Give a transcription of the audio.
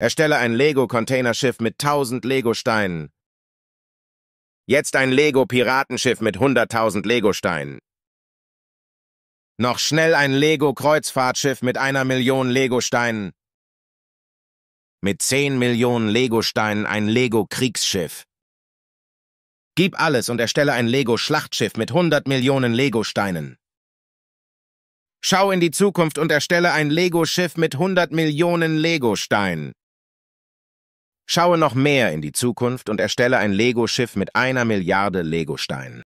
Erstelle ein Lego-Containerschiff mit 1000 Lego-Steinen. Jetzt ein Lego-Piratenschiff mit 100.000 Lego-Steinen. Noch schnell ein Lego-Kreuzfahrtschiff mit einer Million Lego-Steinen. Mit 10 Millionen Lego-Steinen ein Lego-Kriegsschiff. Gib alles und erstelle ein Lego-Schlachtschiff mit 100 Millionen Lego-Steinen. Schau in die Zukunft und erstelle ein Lego-Schiff mit 100 Millionen Lego-Steinen. Schaue noch mehr in die Zukunft und erstelle ein Lego-Schiff mit einer Milliarde Lego-Steinen.